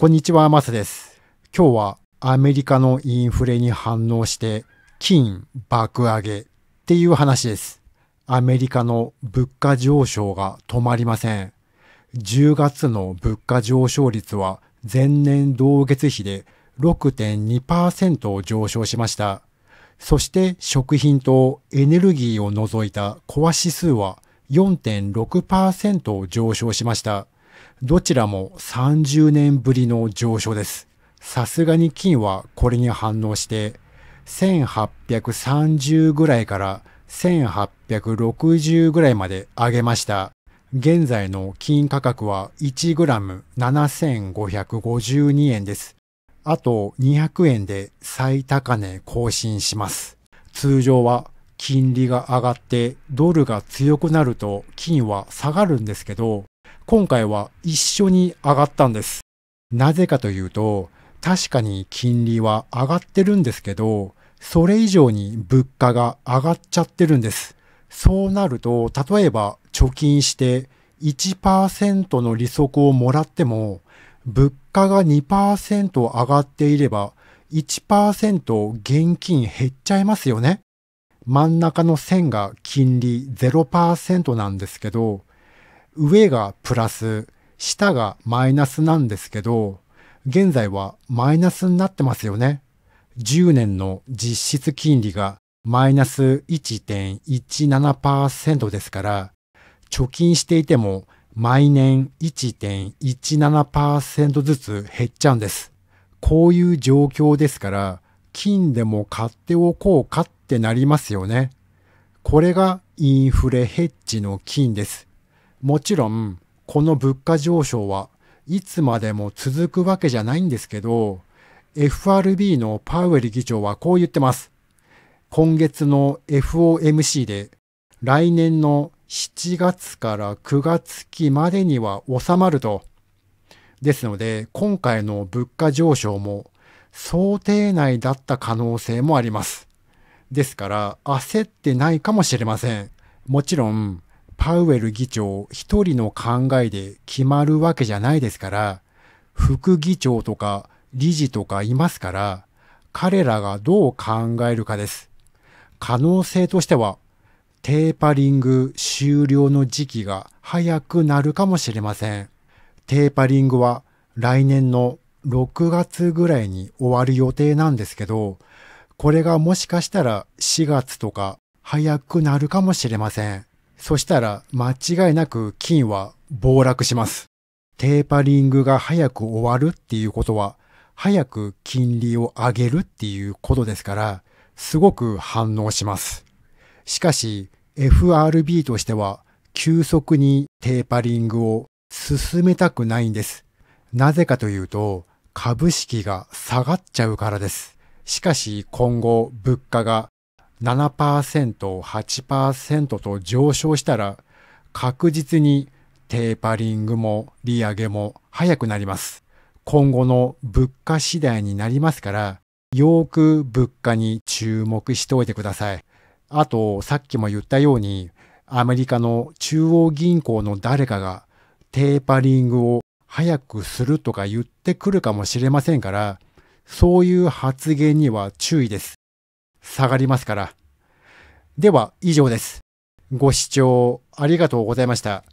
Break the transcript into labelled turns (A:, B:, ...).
A: こんにちは、マサです。今日はアメリカのインフレに反応して金爆上げっていう話です。アメリカの物価上昇が止まりません。10月の物価上昇率は前年同月比で6.2%上昇しました。そして食品とエネルギーを除いたコア指数は4.6%上昇しました。どちらも30年ぶりの上昇です。さすがに金はこれに反応して、1830ぐらいから1860ぐらいまで上げました。現在の金価格は 1g7552 円です。あと200円で最高値更新します。通常は金利が上がってドルが強くなると金は下がるんですけど、今回は一緒に上がったんです。なぜかというと、確かに金利は上がってるんですけど、それ以上に物価が上がっちゃってるんです。そうなると、例えば貯金して1%の利息をもらっても、物価が2%上がっていれば、1%現金減っちゃいますよね。真ん中の線が金利0%なんですけど、上がプラス、下がマイナスなんですけど、現在はマイナスになってますよね。10年の実質金利がマイナス1.17%ですから、貯金していても毎年1.17%ずつ減っちゃうんです。こういう状況ですから、金でも買っておこうかってなりますよね。これがインフレヘッジの金です。もちろん、この物価上昇はいつまでも続くわけじゃないんですけど、FRB のパウエル議長はこう言ってます。今月の FOMC で来年の7月から9月期までには収まると。ですので、今回の物価上昇も想定内だった可能性もあります。ですから、焦ってないかもしれません。もちろん、パウエル議長一人の考えで決まるわけじゃないですから、副議長とか理事とかいますから、彼らがどう考えるかです。可能性としては、テーパリング終了の時期が早くなるかもしれません。テーパリングは来年の6月ぐらいに終わる予定なんですけど、これがもしかしたら4月とか早くなるかもしれません。そしたら間違いなく金は暴落します。テーパリングが早く終わるっていうことは、早く金利を上げるっていうことですから、すごく反応します。しかし、FRB としては、急速にテーパリングを進めたくないんです。なぜかというと、株式が下がっちゃうからです。しかし今後物価が7%、8%と上昇したら確実にテーパリングも利上げも早くなります。今後の物価次第になりますから、よーく物価に注目しておいてください。あと、さっきも言ったように、アメリカの中央銀行の誰かがテーパリングを早くするとか言ってくるかもしれませんから、そういう発言には注意です。下がりますから。では以上です。ご視聴ありがとうございました。